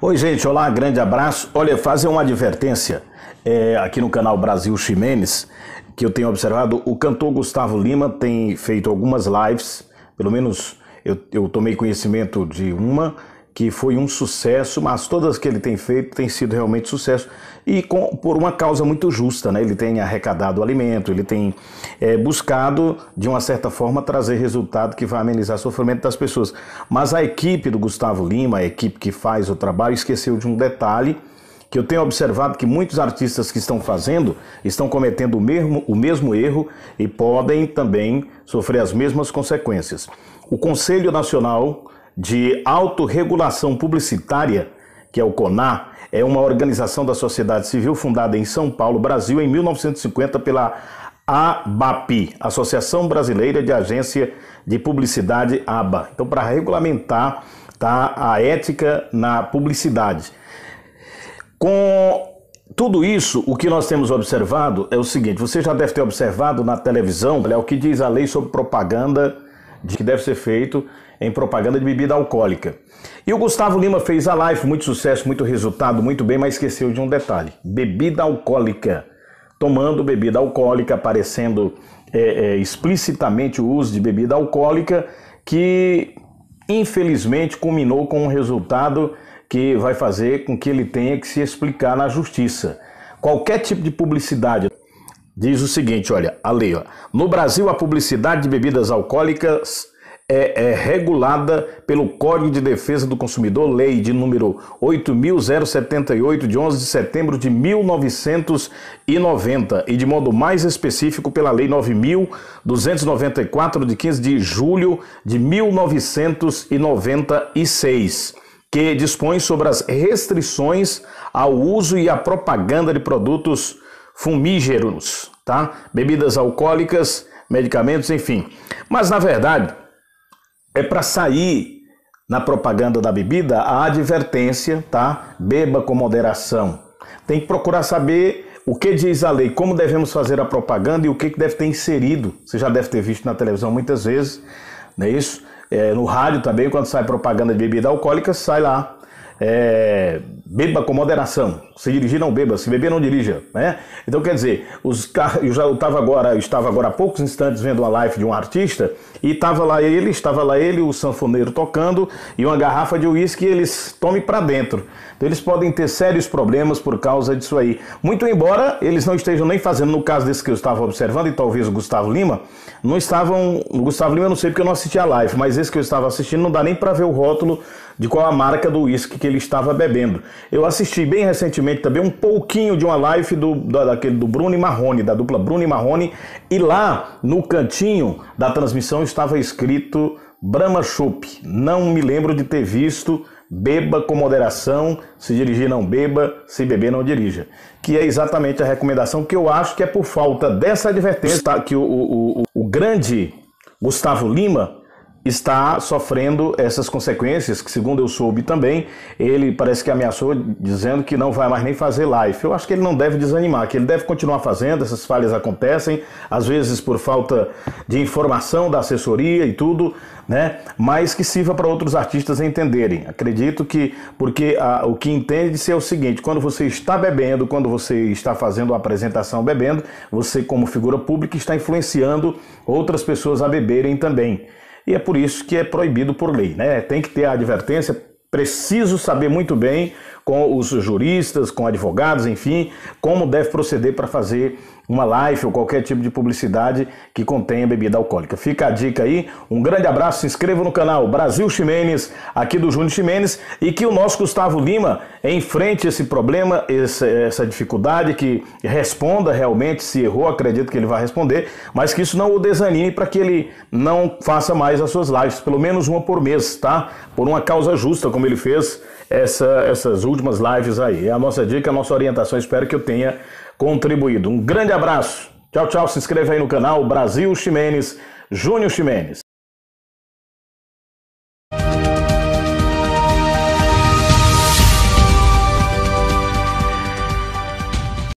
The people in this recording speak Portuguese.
Oi, gente, olá, grande abraço. Olha, fazer uma advertência é, aqui no canal Brasil Ximenes, que eu tenho observado, o cantor Gustavo Lima tem feito algumas lives, pelo menos eu, eu tomei conhecimento de uma, que foi um sucesso, mas todas que ele tem feito têm sido realmente sucesso e com, por uma causa muito justa, né? Ele tem arrecadado alimento, ele tem é, buscado de uma certa forma trazer resultado que vai amenizar o sofrimento das pessoas. Mas a equipe do Gustavo Lima, a equipe que faz o trabalho, esqueceu de um detalhe que eu tenho observado que muitos artistas que estão fazendo estão cometendo o mesmo, o mesmo erro e podem também sofrer as mesmas consequências. O Conselho Nacional de Autorregulação Publicitária, que é o CONAR, é uma organização da sociedade civil fundada em São Paulo, Brasil, em 1950 pela ABAP, Associação Brasileira de Agência de Publicidade ABA. Então, para regulamentar tá, a ética na publicidade. Com tudo isso, o que nós temos observado é o seguinte: você já deve ter observado na televisão é o que diz a lei sobre propaganda de que deve ser feito em propaganda de bebida alcoólica. E o Gustavo Lima fez a live, muito sucesso, muito resultado, muito bem, mas esqueceu de um detalhe: bebida alcoólica. Tomando bebida alcoólica, aparecendo é, é, explicitamente o uso de bebida alcoólica, que infelizmente culminou com um resultado que vai fazer com que ele tenha que se explicar na justiça. Qualquer tipo de publicidade diz o seguinte: olha, a lei. Ó, no Brasil, a publicidade de bebidas alcoólicas é, é, regulada pelo Código de Defesa do Consumidor, lei de número 8.078, de 11 de setembro de 1990, e de modo mais específico pela lei 9.294, de 15 de julho de 1996 que dispõe sobre as restrições ao uso e à propaganda de produtos fumígeros, tá? Bebidas alcoólicas, medicamentos, enfim. Mas na verdade, é para sair na propaganda da bebida a advertência, tá? Beba com moderação. Tem que procurar saber o que diz a lei, como devemos fazer a propaganda e o que, deve ter inserido. Você já deve ter visto na televisão muitas vezes, não é isso? É, no rádio também, quando sai propaganda de bebida alcoólica, sai lá é, beba com moderação, se dirigir não beba, se beber não dirija, né? Então quer dizer, os eu já estava agora, eu estava agora há poucos instantes vendo uma live de um artista e estava lá ele, estava lá ele, o sanfoneiro tocando e uma garrafa de uísque eles tomem para dentro. Então eles podem ter sérios problemas por causa disso aí. Muito embora eles não estejam nem fazendo, no caso desse que eu estava observando e talvez o Gustavo Lima, não estavam, o Gustavo Lima eu não sei porque eu não assisti a live, mas esse que eu estava assistindo não dá nem para ver o rótulo de qual a marca do uísque que ele estava bebendo. Eu assisti bem recentemente também um pouquinho de uma live do, da, daquele, do Bruno e Marrone, da dupla Bruno e Marrone, e lá no cantinho da transmissão estava escrito Brahma Chup. Não me lembro de ter visto beba com moderação, se dirigir não beba, se beber não dirija. Que é exatamente a recomendação que eu acho que é por falta dessa advertência tá? que o, o, o, o grande Gustavo Lima está sofrendo essas consequências, que segundo eu soube também, ele parece que ameaçou dizendo que não vai mais nem fazer live. Eu acho que ele não deve desanimar, que ele deve continuar fazendo, essas falhas acontecem, às vezes por falta de informação da assessoria e tudo, né? Mas que sirva para outros artistas entenderem. Acredito que porque a, o que entende-se é o seguinte, quando você está bebendo, quando você está fazendo a apresentação bebendo, você como figura pública está influenciando outras pessoas a beberem também e é por isso que é proibido por lei. Né? Tem que ter a advertência, preciso saber muito bem com os juristas, com advogados, enfim, como deve proceder para fazer uma live ou qualquer tipo de publicidade que contenha bebida alcoólica. Fica a dica aí, um grande abraço, se inscreva no canal Brasil Ximenes, aqui do Júnior Ximenes, e que o nosso Gustavo Lima enfrente esse problema, essa, essa dificuldade, que responda realmente, se errou, acredito que ele vai responder, mas que isso não o desanime para que ele não faça mais as suas lives, pelo menos uma por mês, tá? Por uma causa justa, como ele fez essa, essas últimas lives aí. É a nossa dica, a nossa orientação. Espero que eu tenha contribuído. Um grande abraço. Tchau, tchau. Se inscreva aí no canal Brasil Ximenes, Júnior Ximenes.